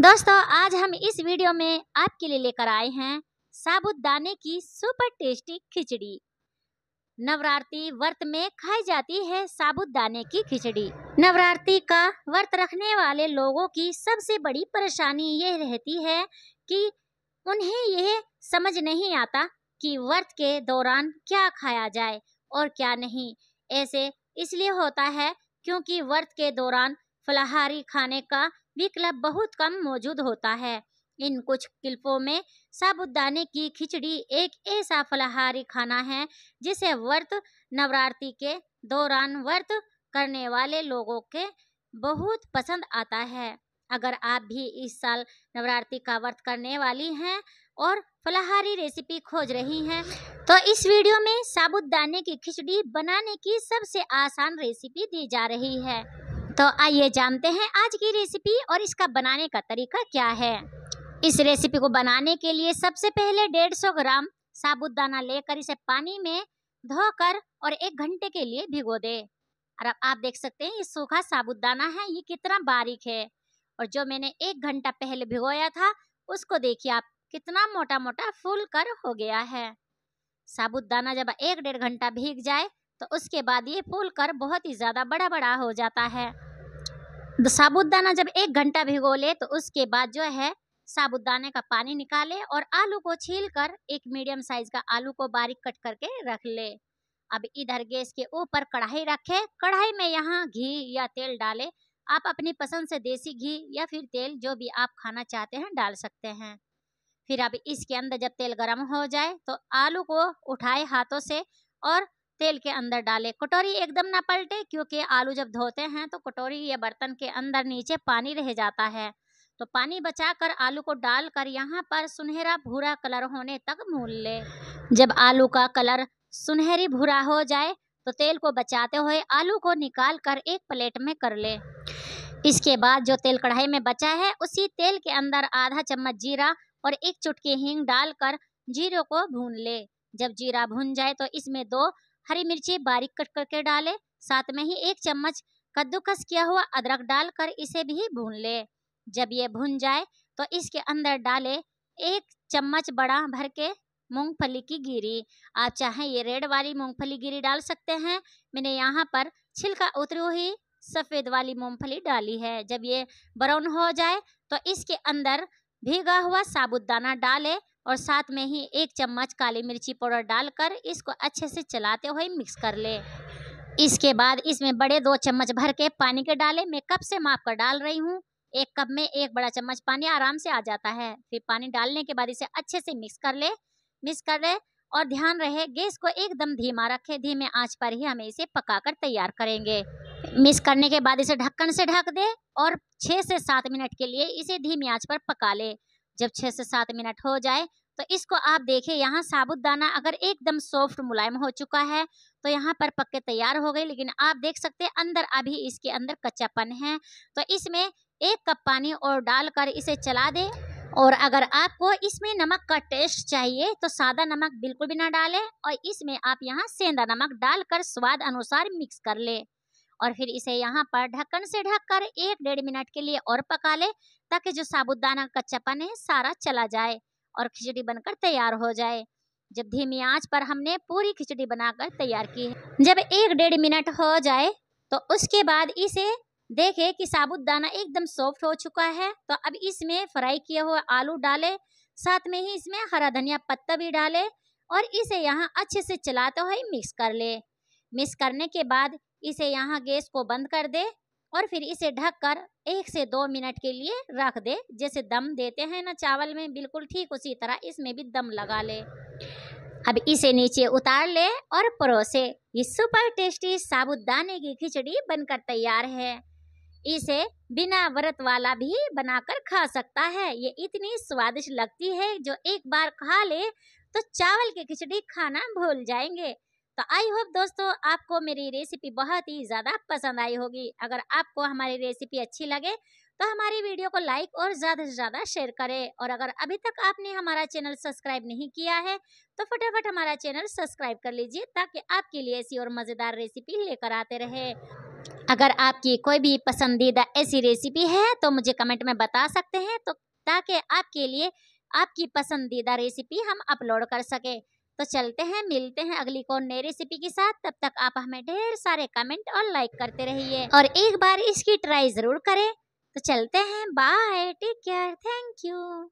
दोस्तों आज हम इस वीडियो में आपके लिए लेकर आए हैं साबुत दाने की सुपर टेस्टी खिचड़ी नवरात्रि व्रत में खाई जाती है साबुत दाने की खिचड़ी नवरात्रि का व्रत रखने वाले लोगों की सबसे बड़ी परेशानी ये रहती है कि उन्हें यह समझ नहीं आता कि व्रत के दौरान क्या खाया जाए और क्या नहीं ऐसे इसलिए होता है क्योंकि व्रत के दौरान फलाहारी खाने का विकल्प बहुत कम मौजूद होता है इन कुछ किल्पों में साबुदाने की खिचड़ी एक ऐसा फलाहारी खाना है जिसे व्रत नवरात्रि के दौरान व्रत करने वाले लोगों के बहुत पसंद आता है अगर आप भी इस साल नवरात्रि का व्रत करने वाली हैं और फलाहारी रेसिपी खोज रही हैं तो इस वीडियो में साबुदाने की खिचड़ी बनाने की सबसे आसान रेसिपी दी जा रही है तो आइए जानते हैं आज की रेसिपी और इसका बनाने का तरीका क्या है इस रेसिपी को बनाने के लिए सबसे पहले 150 ग्राम साबुदाना लेकर इसे पानी में धोकर और एक घंटे के लिए भिगो दे और अब आप देख सकते हैं ये सूखा साबुदाना है ये कितना बारीक है और जो मैंने एक घंटा पहले भिगोया था उसको देखिए आप कितना मोटा मोटा फूल कर हो गया है साबुदाना दाना जब एक डेढ़ घंटा भीग जाए तो उसके बाद ये फूल कर बहुत ही ज़्यादा बड़ा बड़ा हो जाता है साबुदाना जब एक घंटा भिगो ले तो उसके बाद जो है साबुदाने का पानी निकाले और आलू को छील कर एक मीडियम साइज का आलू को बारीक कट करके रख ले अब इधर गैस के ऊपर कढ़ाई रखे कढ़ाई में यहाँ घी या तेल डाले आप अपनी पसंद से देसी घी या फिर तेल जो भी आप खाना चाहते हैं डाल सकते हैं फिर अब इसके अंदर जब तेल गर्म हो जाए तो आलू को उठाए हाथों से और तेल के अंदर डालें कटोरी एकदम ना पलटे क्योंकि आलू जब धोते हैं तो कटोरी या बर्तन के अंदर नीचे पानी रह जाता है तो पानी बचाकर आलू को डालकर यहाँ पर सुनहरा भूरा कलर होने तक मूल ले जब आलू का कलर सुनहरी भूरा हो जाए तो तेल को बचाते हुए आलू को निकाल कर एक प्लेट में कर ले इसके बाद जो तेल कढ़ाई में बचा है उसी तेल के अंदर आधा चम्मच जीरा और एक चुटकी हींग डालकर जीरे को भून ले जब जीरा भून जाए तो इसमें दो हरी मिर्ची बारीक कट करके डालें साथ में ही एक चम्मच कद्दूकस किया हुआ अदरक डालकर इसे भी भून लें जब ये भुन जाए तो इसके अंदर डालें एक चम्मच बड़ा भर के मूंगफली की गिरी आप चाहें ये रेड वाली मूंगफली गिरी डाल सकते हैं मैंने यहाँ पर छिलका उतरी हुई सफ़ेद वाली मूंगफली डाली है जब ये ब्राउन हो जाए तो इसके अंदर भीगा हुआ साबुत दाना डालें और साथ में ही एक चम्मच काली मिर्ची पाउडर डालकर इसको अच्छे से चलाते हुए मिक्स कर ले इसके बाद इसमें बड़े दो चम्मच भर के पानी के डाले मैं कप से माप कर डाल रही हूँ एक कप में एक बड़ा चम्मच पानी आराम से आ जाता है फिर पानी डालने के बाद इसे अच्छे से मिक्स कर ले मिक्स कर ले और ध्यान रहे गैस को एकदम धीमा रखे धीमे आंच पर ही हमें इसे पकाकर तैयार करेंगे मिक्स करने के बाद इसे ढक्कन से ढक दे और छः से सात मिनट के लिए इसे धीमी आंच पर पका ले जब छः से सात मिनट हो जाए तो इसको आप देखें यहाँ साबुत दाना अगर एकदम सॉफ्ट मुलायम हो चुका है तो यहाँ पर पक्के तैयार हो गए लेकिन आप देख सकते हैं अंदर अभी इसके अंदर कच्चापन है तो इसमें एक कप पानी और डालकर इसे चला दें और अगर आपको इसमें नमक का टेस्ट चाहिए तो सादा नमक बिल्कुल भी ना डालें और इसमें आप यहाँ सेंधा नमक डालकर स्वाद अनुसार मिक्स कर लें और फिर इसे यहाँ पर ढक्कन से ढककर एक डेढ़ मिनट के लिए और पका ले ताकि जो साबुदाना कच्चापन है सारा चला जाए और खिचड़ी बनकर तैयार हो जाए जब धीमी आंच पर हमने पूरी खिचड़ी बनाकर तैयार की है जब एक डेढ़ मिनट हो जाए तो उसके बाद इसे देखे कि साबुत दाना एकदम सॉफ्ट हो चुका है तो अब इसमें फ्राई किए हुए आलू डाले साथ में ही इसमें हरा धनिया पत्ता भी डाले और इसे यहाँ अच्छे से चलाते हुए मिक्स कर ले मिक्स करने के बाद इसे यहाँ गैस को बंद कर दे और फिर इसे ढककर एक से दो मिनट के लिए रख दे जैसे दम देते हैं ना चावल में बिल्कुल ठीक उसी तरह इसमें भी दम लगा ले अब इसे नीचे उतार ले और परोसे ये सुपर टेस्टी साबुत दाने की खिचड़ी बनकर तैयार है इसे बिना व्रत वाला भी बनाकर खा सकता है ये इतनी स्वादिष्ट लगती है जो एक बार खा ले तो चावल की खिचड़ी खाना भूल जाएंगे तो आई होप दोस्तों आपको मेरी रेसिपी बहुत ही ज़्यादा पसंद आई होगी अगर आपको हमारी रेसिपी अच्छी लगे तो हमारी वीडियो को लाइक और ज़्यादा से ज़्यादा शेयर करें और अगर अभी तक आपने हमारा चैनल सब्सक्राइब नहीं किया है तो फटाफट हमारा चैनल सब्सक्राइब कर लीजिए ताकि आपके लिए ऐसी और मज़ेदार रेसिपी लेकर आते रहे अगर आपकी कोई भी पसंदीदा ऐसी रेसिपी है तो मुझे कमेंट में बता सकते हैं तो ताकि आपके लिए आपकी पसंदीदा रेसिपी हम अपलोड कर सकें तो चलते हैं मिलते हैं अगली कौन नई रेसिपी के साथ तब तक आप हमें ढेर सारे कमेंट और लाइक करते रहिए और एक बार इसकी ट्राई जरूर करें तो चलते हैं bye take care thank you